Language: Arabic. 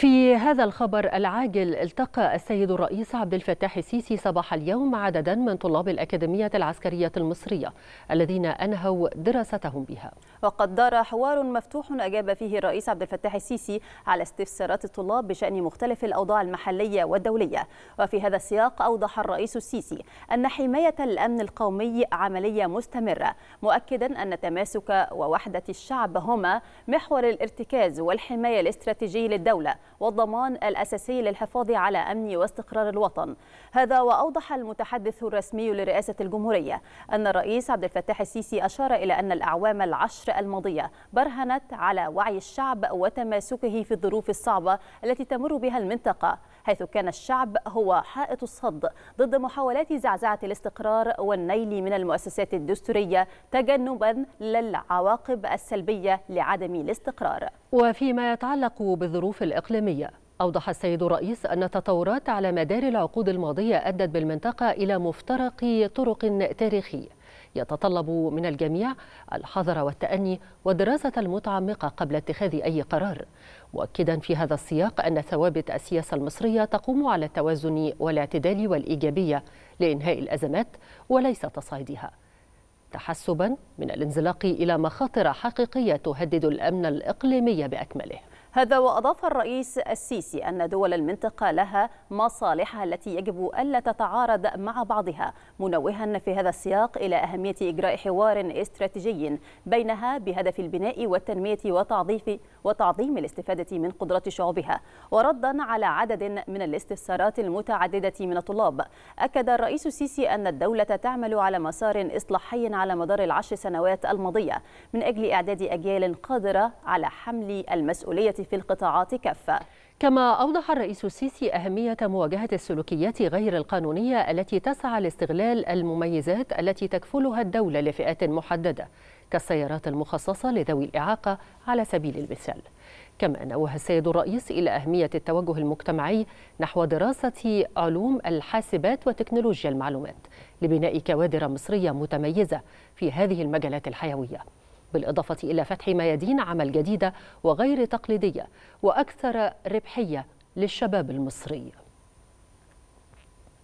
في هذا الخبر العاجل التقى السيد الرئيس عبد الفتاح السيسي صباح اليوم عددا من طلاب الأكاديمية العسكرية المصرية الذين أنهوا دراستهم بها وقد دار حوار مفتوح أجاب فيه الرئيس عبد الفتاح السيسي على استفسارات الطلاب بشأن مختلف الأوضاع المحلية والدولية وفي هذا السياق أوضح الرئيس السيسي أن حماية الأمن القومي عملية مستمرة مؤكدا أن تماسك ووحدة الشعب هما محور الارتكاز والحماية الاستراتيجي للدولة والضمان الأساسي للحفاظ على أمن واستقرار الوطن هذا وأوضح المتحدث الرسمي لرئاسة الجمهورية أن الرئيس عبد الفتاح السيسي أشار إلى أن الأعوام العشر الماضية برهنت على وعي الشعب وتماسكه في الظروف الصعبة التي تمر بها المنطقة حيث كان الشعب هو حائط الصد ضد محاولات زعزعة الاستقرار والنيل من المؤسسات الدستورية تجنبا للعواقب السلبية لعدم الاستقرار وفيما يتعلق بالظروف الإقليمية العالمية أوضح السيد الرئيس أن تطورات على مدار العقود الماضية أدت بالمنطقة إلى مفترق طرق تاريخي يتطلب من الجميع الحذر والتأني والدراسة المتعمقة قبل اتخاذ أي قرار مؤكدا في هذا السياق أن ثوابت السياسة المصرية تقوم على التوازن والاعتدال والإيجابية لإنهاء الأزمات وليس تصعيدها تحسبا من الانزلاق إلى مخاطر حقيقية تهدد الأمن الإقليمي بأكمله هذا وأضاف الرئيس السيسي أن دول المنطقة لها مصالحها التي يجب ألا تتعارض مع بعضها منوها في هذا السياق إلى أهمية إجراء حوار استراتيجي بينها بهدف البناء والتنمية وتعظيف وتعظيم الاستفادة من قدرات شعوبها وردا على عدد من الاستفسارات المتعددة من الطلاب أكد الرئيس السيسي أن الدولة تعمل على مسار إصلاحي على مدار العشر سنوات الماضية من أجل إعداد أجيال قادرة على حمل المسؤولية في القطاعات كافة كما أوضح الرئيس السيسي أهمية مواجهة السلوكيات غير القانونية التي تسعى لاستغلال المميزات التي تكفلها الدولة لفئات محددة كالسيارات المخصصة لذوي الإعاقة على سبيل المثال كما نوه السيد الرئيس إلى أهمية التوجه المجتمعي نحو دراسة علوم الحاسبات وتكنولوجيا المعلومات لبناء كوادر مصرية متميزة في هذه المجالات الحيوية بالإضافة إلى فتح ميادين عمل جديدة وغير تقليدية وأكثر ربحية للشباب المصري